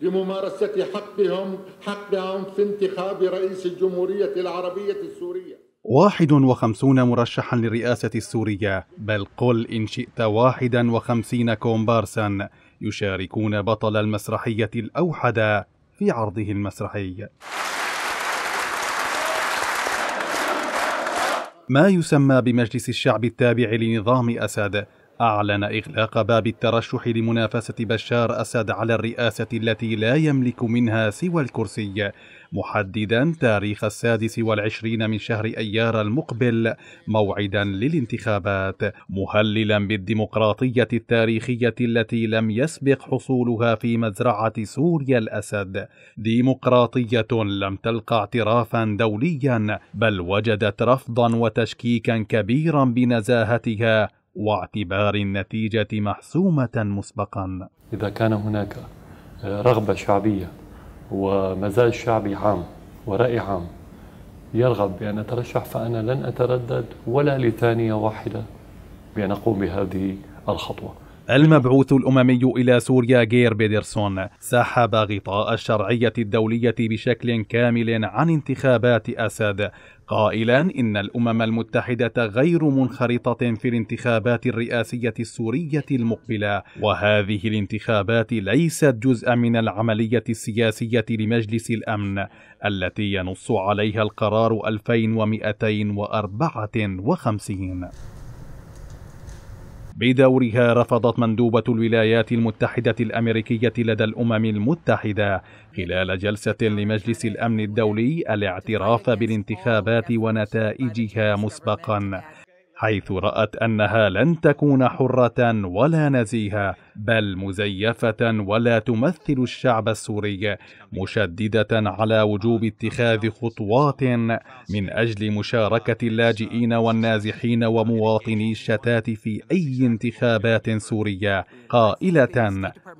لممارسة حقهم حقهم في انتخاب رئيس الجمهورية العربية السورية 51 مرشحا للرئاسة السورية بل قل إن شئت 51 كومبارسا يشاركون بطل المسرحية الأوحدة في عرضه المسرحي ما يسمى بمجلس الشعب التابع لنظام أسد أعلن إغلاق باب الترشح لمنافسة بشار أسد على الرئاسة التي لا يملك منها سوى الكرسي محددا تاريخ السادس والعشرين من شهر أيار المقبل موعدا للانتخابات مهللا بالديمقراطية التاريخية التي لم يسبق حصولها في مزرعة سوريا الأسد ديمقراطية لم تلقى اعترافا دوليا بل وجدت رفضا وتشكيكا كبيرا بنزاهتها واعتبار النتيجة محسومة مسبقا إذا كان هناك آه، رغبة شعبية ومزاج شعبي عام ورأي عام يرغب بأن أترشح فأنا لن أتردد ولا لثانية واحدة بأن أقوم بهذه الخطوة المبعوث الأممي إلى سوريا غير بيدرسون سحب غطاء الشرعية الدولية بشكل كامل عن انتخابات أسد قائلا إن الأمم المتحدة غير منخرطة في الانتخابات الرئاسية السورية المقبلة وهذه الانتخابات ليست جزءا من العملية السياسية لمجلس الأمن التي ينص عليها القرار 2254 بدورها رفضت مندوبة الولايات المتحدة الأمريكية لدى الأمم المتحدة خلال جلسة لمجلس الأمن الدولي الاعتراف بالانتخابات ونتائجها مسبقا حيث رأت أنها لن تكون حرة ولا نزيهة بل مزيفة ولا تمثل الشعب السوري مشددة على وجوب اتخاذ خطوات من أجل مشاركة اللاجئين والنازحين ومواطني الشتات في أي انتخابات سورية قائلة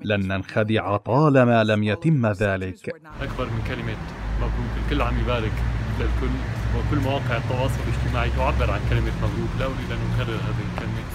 لن ننخدع طالما لم يتم ذلك أكبر من كلمة مبروك الكل عم يبارك للكل وكل مواقع التواصل الاجتماعي تعبر عن كلمة مبروك لا أريد أن أكررها هذا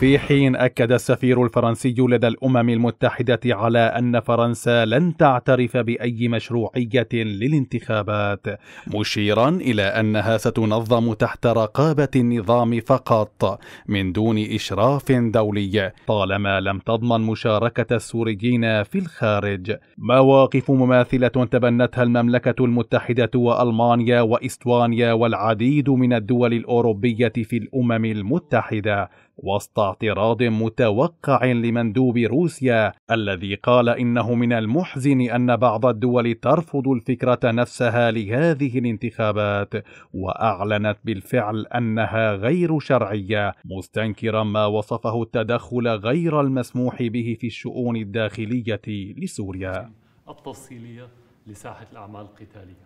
في حين أكد السفير الفرنسي لدى الأمم المتحدة على أن فرنسا لن تعترف بأي مشروعية للانتخابات مشيرا إلى أنها ستنظم تحت رقابة النظام فقط من دون إشراف دولي طالما لم تضمن مشاركة السوريين في الخارج مواقف مماثلة تبنتها المملكة المتحدة وألمانيا وإستوانيا والعديد من الدول الأوروبية في الأمم المتحدة وسط اعتراض متوقع لمندوب روسيا الذي قال انه من المحزن ان بعض الدول ترفض الفكره نفسها لهذه الانتخابات واعلنت بالفعل انها غير شرعيه مستنكرا ما وصفه التدخل غير المسموح به في الشؤون الداخليه لسوريا التفصيليه لساحه الاعمال القتاليه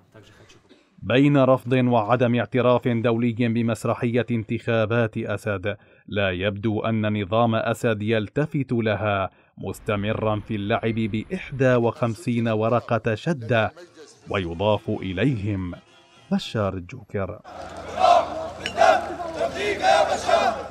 بين رفض وعدم اعتراف دولي بمسرحية انتخابات أسد لا يبدو أن نظام أسد يلتفت لها مستمرا في اللعب بإحدى وخمسين ورقة شدة ويضاف إليهم بشار جوكر بالدم بالدم